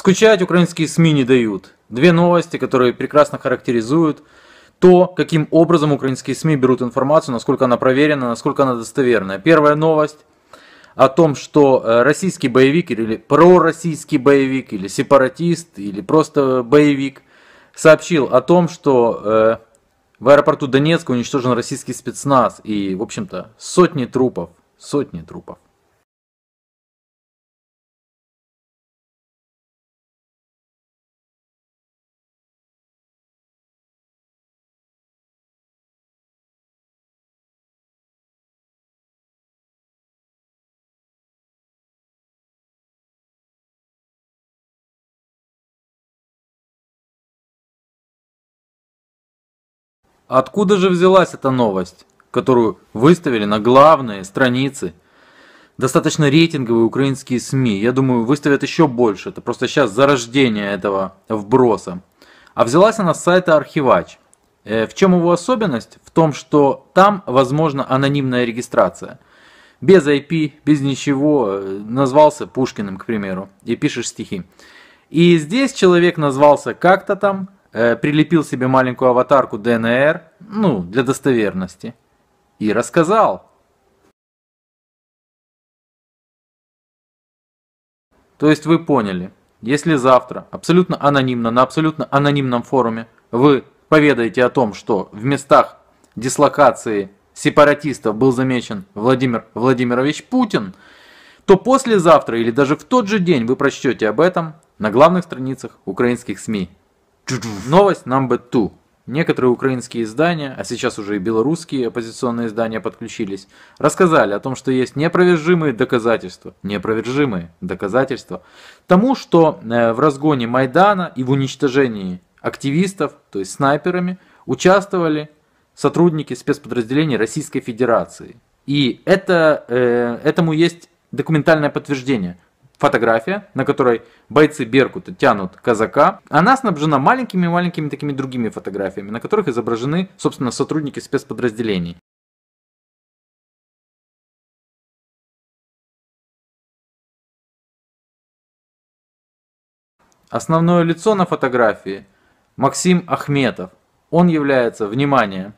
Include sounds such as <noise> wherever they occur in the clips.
Скучать украинские СМИ не дают. Две новости, которые прекрасно характеризуют то, каким образом украинские СМИ берут информацию, насколько она проверена, насколько она достоверная. Первая новость о том, что э, российский боевик или пророссийский боевик, или сепаратист, или просто боевик, сообщил о том, что э, в аэропорту Донецка уничтожен российский спецназ и, в общем-то, сотни трупов, сотни трупов. Откуда же взялась эта новость, которую выставили на главные страницы? Достаточно рейтинговые украинские СМИ, я думаю, выставят еще больше. Это просто сейчас зарождение этого вброса. А взялась она с сайта Архивач. Э, в чем его особенность? В том, что там возможна анонимная регистрация. Без IP, без ничего, э, назвался Пушкиным, к примеру, и пишешь стихи. И здесь человек назвался как-то там, Э, прилепил себе маленькую аватарку ДНР, ну, для достоверности, и рассказал. То есть вы поняли, если завтра абсолютно анонимно, на абсолютно анонимном форуме вы поведаете о том, что в местах дислокации сепаратистов был замечен Владимир Владимирович Путин, то послезавтра или даже в тот же день вы прочтете об этом на главных страницах украинских СМИ. Новость number two. Некоторые украинские издания, а сейчас уже и белорусские оппозиционные издания подключились, рассказали о том, что есть непровержимые доказательства, непровержимые доказательства тому, что э, в разгоне Майдана и в уничтожении активистов, то есть снайперами, участвовали сотрудники спецподразделений Российской Федерации. И это, э, этому есть документальное подтверждение фотография, на которой бойцы Беркута тянут казака, она снабжена маленькими-маленькими такими другими фотографиями, на которых изображены, собственно, сотрудники спецподразделений. Основное лицо на фотографии – Максим Ахметов. Он является, внимание,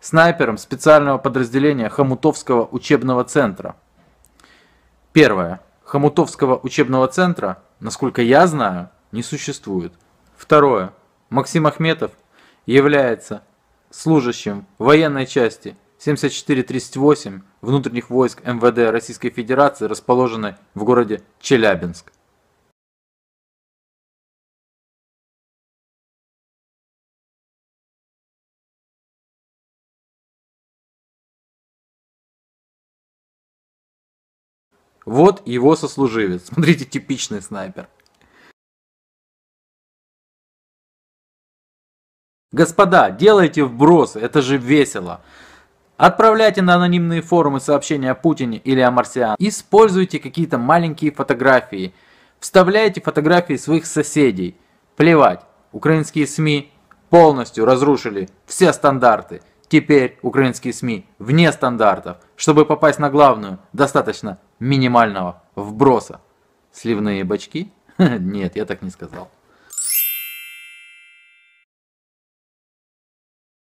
снайпером специального подразделения Хамутовского учебного центра. Первое. Хомутовского учебного центра, насколько я знаю, не существует. Второе. Максим Ахметов является служащим военной части 7438 внутренних войск МВД Российской Федерации, расположенной в городе Челябинск. Вот его сослуживец. Смотрите, типичный снайпер. Господа, делайте вбросы, это же весело. Отправляйте на анонимные форумы сообщения о Путине или о Марсиане. Используйте какие-то маленькие фотографии. Вставляйте фотографии своих соседей. Плевать, украинские СМИ полностью разрушили все стандарты. Теперь украинские СМИ вне стандартов. Чтобы попасть на главную, достаточно минимального вброса. Сливные бачки? <laughs> Нет, я так не сказал.